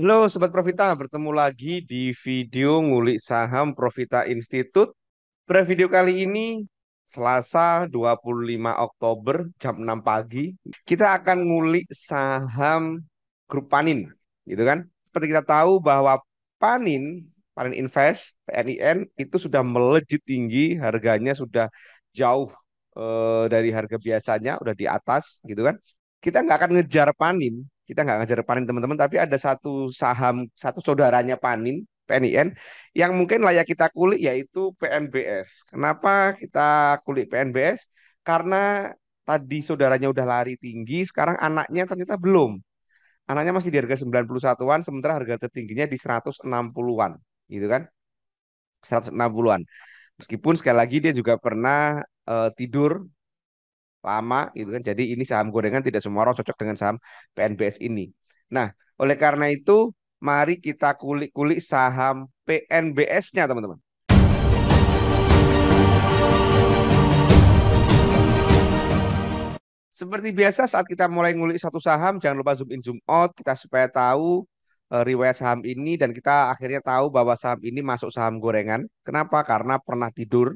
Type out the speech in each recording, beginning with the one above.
Halo Sobat Profita, bertemu lagi di video ngulik saham Profita Institute. Pada video kali ini, Selasa 25 Oktober jam 6 pagi, kita akan ngulik saham grup Panin, gitu kan? Seperti kita tahu bahwa Panin, Panin Invest, PNIN itu sudah melejit tinggi, harganya sudah jauh eh, dari harga biasanya, udah di atas, gitu kan? Kita nggak akan ngejar Panin, kita nggak ngajar panin teman-teman tapi ada satu saham satu saudaranya panin PNIN yang mungkin layak kita kulik yaitu PNBS. Kenapa kita kulik PNBS? Karena tadi saudaranya udah lari tinggi, sekarang anaknya ternyata belum. Anaknya masih di harga 91-an sementara harga tertingginya di 160-an, gitu kan? 160-an. Meskipun sekali lagi dia juga pernah uh, tidur lama gitu kan. Jadi ini saham gorengan tidak semua orang cocok dengan saham PNBS ini. Nah, oleh karena itu mari kita kulik-kulik saham PNBS-nya teman-teman. Seperti biasa saat kita mulai ngulik satu saham jangan lupa zoom in zoom out kita supaya tahu eh, riwayat saham ini dan kita akhirnya tahu bahwa saham ini masuk saham gorengan. Kenapa? Karena pernah tidur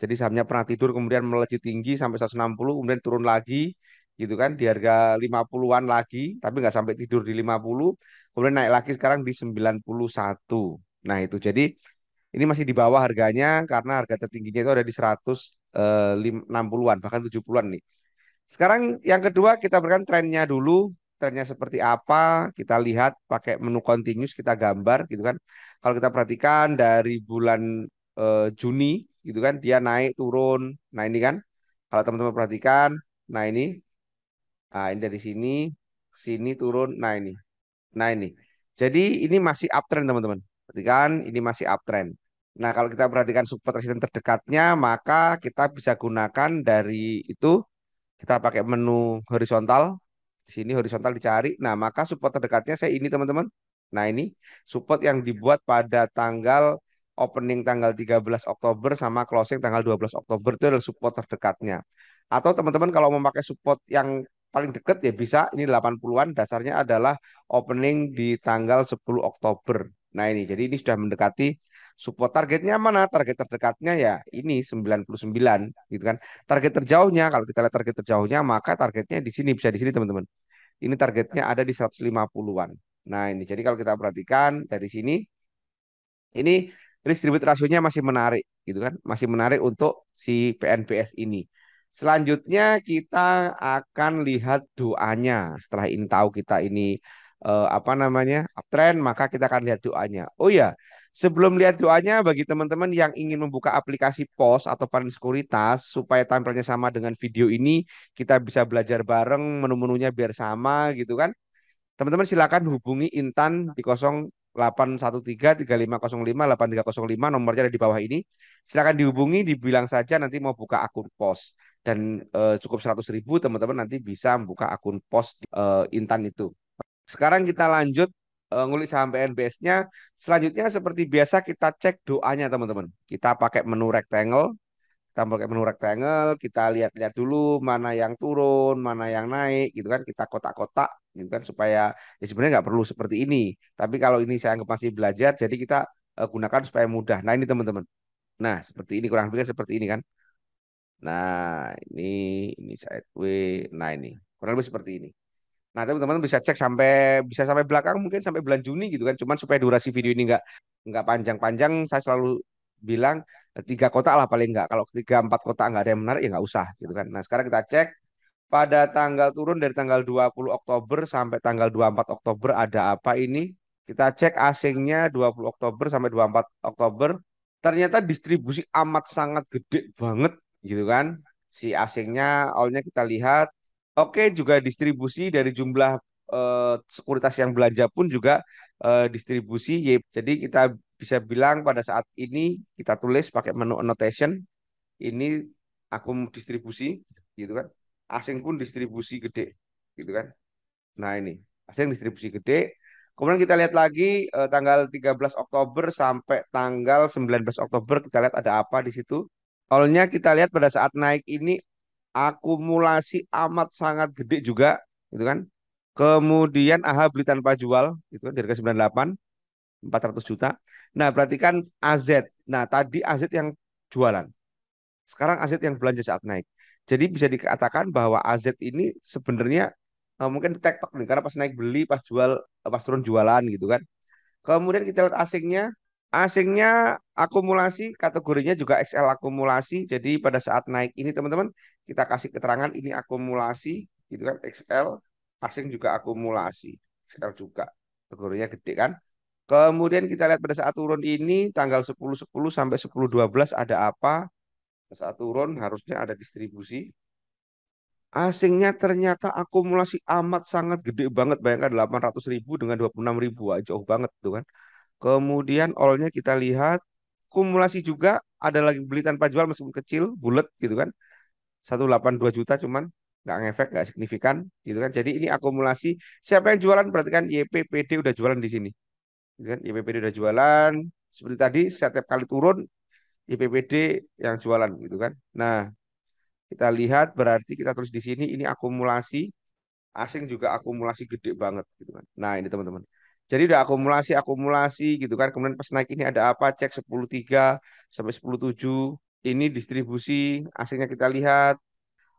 jadi sahamnya pernah tidur kemudian melejit tinggi sampai 160 kemudian turun lagi gitu kan di harga 50-an lagi tapi nggak sampai tidur di 50 kemudian naik lagi sekarang di 91. Nah, itu. Jadi ini masih di bawah harganya karena harga tertingginya itu ada di 160-an eh, bahkan 70-an nih. Sekarang yang kedua kita berikan trennya dulu trennya seperti apa kita lihat pakai menu continuous kita gambar gitu kan kalau kita perhatikan dari bulan eh, Juni gitu kan dia naik turun. Nah ini kan kalau teman-teman perhatikan, nah ini, nah ini dari sini, sini turun, nah ini, nah ini. Jadi ini masih uptrend teman-teman. Perhatikan ini masih uptrend. Nah kalau kita perhatikan support resistance terdekatnya, maka kita bisa gunakan dari itu kita pakai menu horizontal sini horizontal dicari. Nah, maka support terdekatnya saya ini teman-teman. Nah, ini support yang dibuat pada tanggal opening tanggal 13 Oktober sama closing tanggal 12 Oktober itu adalah support terdekatnya. Atau teman-teman kalau memakai support yang paling dekat ya bisa ini 80-an dasarnya adalah opening di tanggal 10 Oktober. Nah ini jadi ini sudah mendekati support targetnya mana? Target terdekatnya ya ini 99 gitu kan. Target terjauhnya kalau kita lihat target terjauhnya maka targetnya di sini bisa di sini teman-teman. Ini targetnya ada di 150-an. Nah, ini jadi kalau kita perhatikan dari sini ini distribut rasionya masih menarik gitu kan masih menarik untuk si PNPS ini selanjutnya kita akan lihat doanya setelah ini tahu kita ini eh, apa namanya uptrend maka kita akan lihat doanya oh ya sebelum lihat doanya bagi teman-teman yang ingin membuka aplikasi pos atau paling sekuritas supaya tampilnya sama dengan video ini kita bisa belajar bareng menu-menunya biar sama gitu kan teman-teman silakan hubungi Intan di kosong. 813 3505 8305 nomornya ada di bawah ini. Silakan dihubungi, dibilang saja nanti mau buka akun pos dan uh, cukup 100.000 ribu teman-teman nanti bisa buka akun pos uh, Intan itu. Sekarang kita lanjut uh, ngulik saham PNBS-nya. Selanjutnya seperti biasa kita cek doanya teman-teman. Kita pakai menu rectangle kita pakai menu rectangle kita lihat-lihat dulu mana yang turun mana yang naik gitu kan kita kotak-kotak gitu kan supaya ya sebenarnya nggak perlu seperti ini tapi kalau ini saya anggap masih belajar jadi kita eh, gunakan supaya mudah nah ini teman-teman nah seperti ini kurang lebih seperti ini kan nah ini ini saya sideway nah ini kurang lebih seperti ini Nah, teman-teman bisa cek sampai bisa sampai belakang mungkin sampai bulan Juni gitu kan. Cuman supaya durasi video ini nggak nggak panjang-panjang, saya selalu bilang eh, tiga kota lah paling enggak Kalau tiga empat kota enggak ada yang menarik ya nggak usah gitu kan. Nah sekarang kita cek pada tanggal turun dari tanggal 20 Oktober sampai tanggal 24 Oktober ada apa ini? Kita cek asingnya 20 Oktober sampai 24 Oktober. Ternyata distribusi amat sangat gede banget gitu kan. Si asingnya awalnya kita lihat. Oke juga distribusi dari jumlah uh, sekuritas yang belanja pun juga uh, distribusi. Jadi kita bisa bilang pada saat ini kita tulis pakai menu annotation ini aku distribusi gitu kan asing pun distribusi gede gitu kan nah ini asing distribusi gede kemudian kita lihat lagi eh, tanggal 13 Oktober sampai tanggal 19 Oktober kita lihat ada apa di situ olnya kita lihat pada saat naik ini akumulasi amat sangat gede juga gitu kan kemudian AHA beli tanpa jual itu kan dari 98 400 juta. Nah, berarti kan AZ. Nah, tadi AZ yang jualan. Sekarang AZ yang belanja saat naik. Jadi bisa dikatakan bahwa AZ ini sebenarnya eh, mungkin tektok nih karena pas naik beli, pas jual, eh, pas turun jualan gitu kan. Kemudian kita lihat asingnya, asingnya akumulasi kategorinya juga XL akumulasi. Jadi pada saat naik ini teman-teman kita kasih keterangan ini akumulasi gitu kan XL asing juga akumulasi XL juga kategorinya gede kan. Kemudian kita lihat pada saat turun ini tanggal 10-10 sampai 10-12 ada apa? Pada saat turun harusnya ada distribusi. Asingnya ternyata akumulasi amat sangat gede banget. Bayangkan 800 ribu dengan 26 ribu. Wah, jauh banget tuh kan. Kemudian all-nya kita lihat. akumulasi juga ada lagi beli tanpa jual meskipun kecil. Bulat gitu kan. 182 juta cuman nggak ngefek nggak signifikan gitu kan jadi ini akumulasi siapa yang jualan perhatikan kan YPPD udah jualan di sini Ippd gitu kan? udah jualan seperti tadi setiap kali turun Ippd yang jualan gitu kan nah kita lihat berarti kita tulis di sini ini akumulasi asing juga akumulasi gede banget gitu kan nah ini teman-teman jadi udah akumulasi akumulasi gitu kan kemudian pas naik ini ada apa cek 103 sampai 107 ini distribusi asingnya kita lihat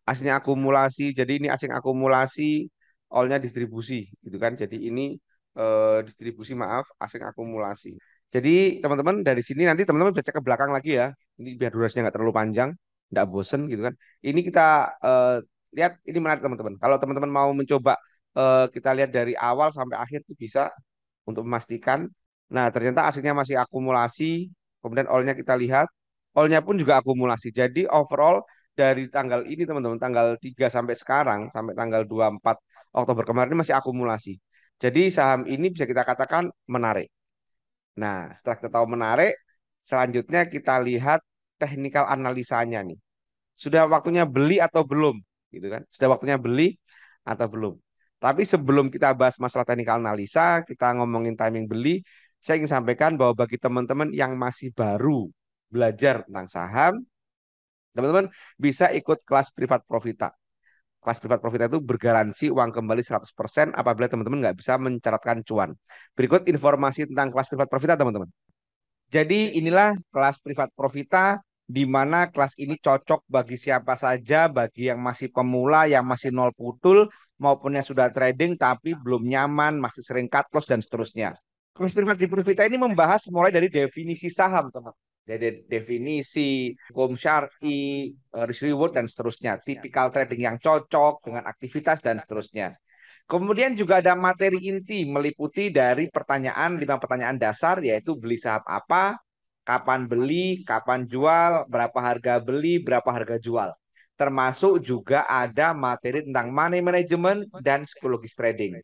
asingnya akumulasi jadi ini asing akumulasi all-nya distribusi gitu kan jadi ini uh, distribusi maaf asing akumulasi. Jadi teman-teman dari sini nanti teman-teman bisa cek ke belakang lagi ya. Ini biar durasinya nggak terlalu panjang, nggak bosen gitu kan. Ini kita uh, lihat ini menarik teman-teman. Kalau teman-teman mau mencoba uh, kita lihat dari awal sampai akhir itu bisa untuk memastikan. Nah ternyata asingnya masih akumulasi. Kemudian all kita lihat. all pun juga akumulasi. Jadi overall dari tanggal ini teman-teman tanggal 3 sampai sekarang sampai tanggal 24 Oktober kemarin masih akumulasi. Jadi saham ini bisa kita katakan menarik. Nah, setelah kita tahu menarik, selanjutnya kita lihat teknikal analisanya nih. Sudah waktunya beli atau belum? Gitu kan? Sudah waktunya beli atau belum? Tapi sebelum kita bahas masalah teknikal analisa, kita ngomongin timing beli, saya ingin sampaikan bahwa bagi teman-teman yang masih baru belajar tentang saham, teman-teman bisa ikut kelas privat Profita kelas privat profita itu bergaransi uang kembali 100% apabila teman-teman nggak bisa mencatatkan cuan. Berikut informasi tentang kelas privat profita, teman-teman. Jadi inilah kelas privat profita di mana kelas ini cocok bagi siapa saja, bagi yang masih pemula, yang masih nol putul, maupun yang sudah trading tapi belum nyaman, masih sering cut loss, dan seterusnya. Kelas privat di Profita ini membahas mulai dari definisi saham, teman teman dari definisi hukum syar'i, eh, risk reward dan seterusnya, tipikal trading yang cocok dengan aktivitas dan seterusnya. Kemudian juga ada materi inti meliputi dari pertanyaan lima pertanyaan dasar yaitu beli saham apa, kapan beli, kapan jual, berapa harga beli, berapa harga jual. Termasuk juga ada materi tentang money management dan psikologis trading.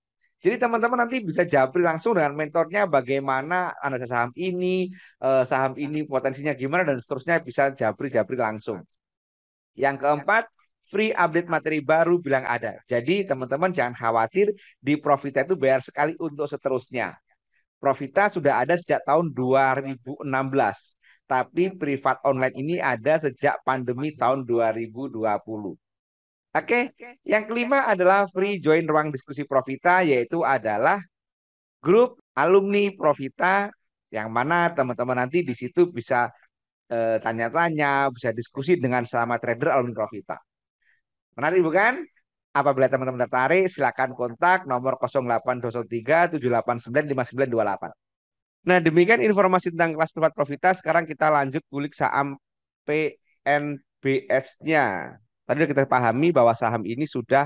Jadi teman-teman nanti bisa jabri langsung dengan mentornya bagaimana analisa saham ini, eh, saham ini potensinya gimana dan seterusnya bisa jabri jabri langsung. Yang keempat, free update materi baru bilang ada. Jadi teman-teman jangan khawatir di Profita itu bayar sekali untuk seterusnya. Profita sudah ada sejak tahun 2016. Tapi privat online ini ada sejak pandemi tahun 2020. Oke, okay. yang kelima adalah free join ruang diskusi Profita, yaitu adalah grup alumni Profita yang mana teman-teman nanti di situ bisa eh, tanya-tanya, bisa diskusi dengan sama trader alumni Profita. Menarik bukan? Apabila teman-teman tertarik, silakan kontak nomor 0803 789 5928. Nah, demikian informasi tentang kelas privat Profita. Sekarang kita lanjut kulik saham PNBS-nya. Tadi kita pahami bahwa saham ini sudah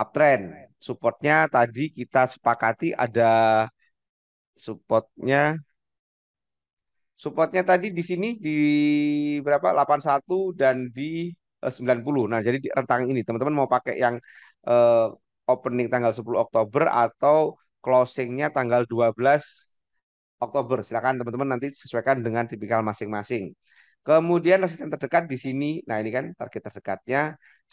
uptrend. Supportnya tadi kita sepakati ada supportnya supportnya tadi di sini di berapa 81 dan di 90. Eh, nah, jadi di rentang ini teman-teman mau pakai yang uh, opening tanggal 10 Oktober atau closingnya tanggal 12 Oktober. Silakan teman-teman nanti sesuaikan dengan tipikal masing-masing. Kemudian resisten terdekat di sini, nah ini kan target terdekatnya.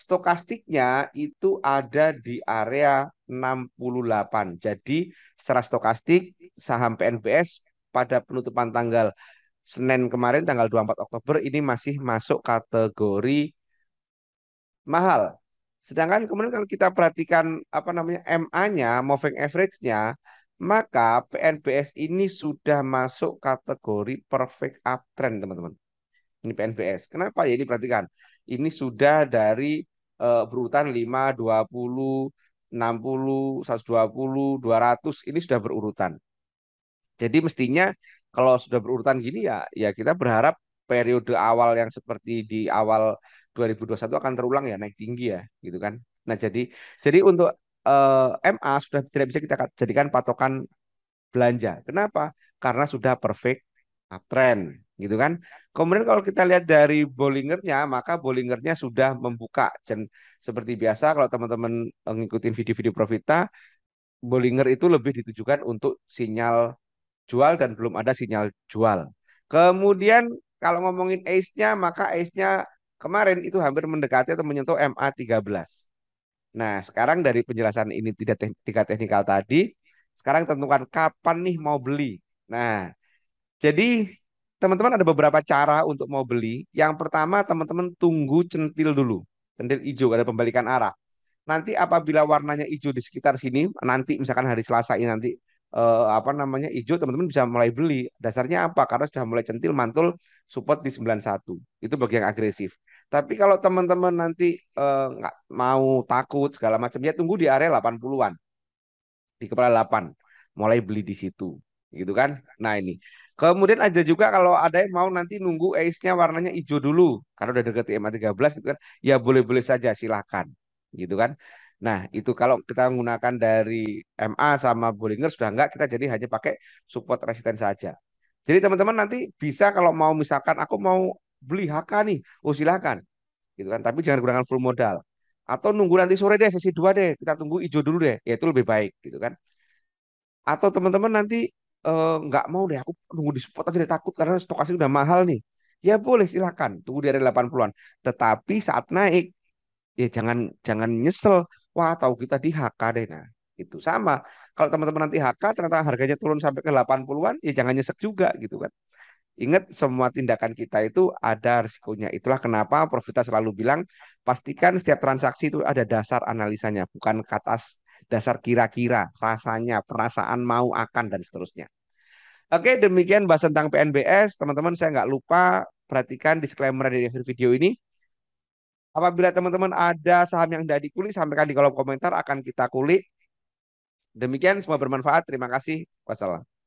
Stokastiknya itu ada di area 68. Jadi secara stokastik saham PNBS pada penutupan tanggal Senin kemarin tanggal 24 Oktober ini masih masuk kategori mahal. Sedangkan kemudian kalau kita perhatikan apa namanya MA-nya, moving average-nya, maka PNBS ini sudah masuk kategori perfect uptrend, teman-teman ini PNBS. Kenapa ya ini perhatikan? Ini sudah dari uh, berurutan 5, 20, 60, 120, 200 ini sudah berurutan. Jadi mestinya kalau sudah berurutan gini ya ya kita berharap periode awal yang seperti di awal 2021 akan terulang ya naik tinggi ya gitu kan. Nah, jadi jadi untuk eh, MA sudah tidak bisa kita jadikan patokan belanja. Kenapa? Karena sudah perfect uptrend gitu kan. Kemudian kalau kita lihat dari Bollingernya, maka Bollingernya sudah membuka. Dan seperti biasa kalau teman-teman mengikuti eh, video-video Profita, Bollinger itu lebih ditujukan untuk sinyal jual dan belum ada sinyal jual. Kemudian kalau ngomongin ace-nya, maka ace-nya kemarin itu hampir mendekati atau menyentuh MA13. Nah, sekarang dari penjelasan ini tidak tiga teknikal tadi, sekarang tentukan kapan nih mau beli. Nah, jadi teman-teman ada beberapa cara untuk mau beli. Yang pertama, teman-teman tunggu centil dulu. Centil hijau, ada pembalikan arah. Nanti apabila warnanya hijau di sekitar sini, nanti misalkan hari Selasa ini nanti eh, apa namanya hijau, teman-teman bisa mulai beli. Dasarnya apa? Karena sudah mulai centil mantul support di 91. Itu bagi yang agresif. Tapi kalau teman-teman nanti eh, mau takut segala macam, ya tunggu di area 80-an. Di kepala 8. Mulai beli di situ gitu kan. Nah ini. Kemudian ada juga kalau ada yang mau nanti nunggu ace-nya warnanya hijau dulu karena udah deket MA13 gitu kan. Ya boleh-boleh saja silahkan gitu kan. Nah, itu kalau kita menggunakan dari MA sama Bollinger sudah enggak kita jadi hanya pakai support resisten saja. Jadi teman-teman nanti bisa kalau mau misalkan aku mau beli HK nih, oh silahkan. Gitu kan, tapi jangan gunakan full modal. Atau nunggu nanti sore deh sesi 2 deh, kita tunggu hijau dulu deh, ya itu lebih baik gitu kan. Atau teman-teman nanti Eh, nggak uh, mau deh aku nunggu di support aja deh takut karena stokasi udah mahal nih. Ya boleh silahkan tunggu di area 80-an. Tetapi saat naik ya jangan jangan nyesel. Wah tahu kita di HK deh nah itu sama. Kalau teman-teman nanti HK ternyata harganya turun sampai ke 80-an ya jangan nyesek juga gitu kan. Ingat semua tindakan kita itu ada risikonya. Itulah kenapa Profita selalu bilang pastikan setiap transaksi itu ada dasar analisanya, bukan kata dasar kira-kira, rasanya, perasaan mau akan dan seterusnya. Oke, demikian bahas tentang PNBS. Teman-teman, saya nggak lupa perhatikan disclaimer dari akhir video ini. Apabila teman-teman ada saham yang tidak dikulik, sampaikan di kolom komentar, akan kita kulik. Demikian, semua bermanfaat. Terima kasih. Wassalam.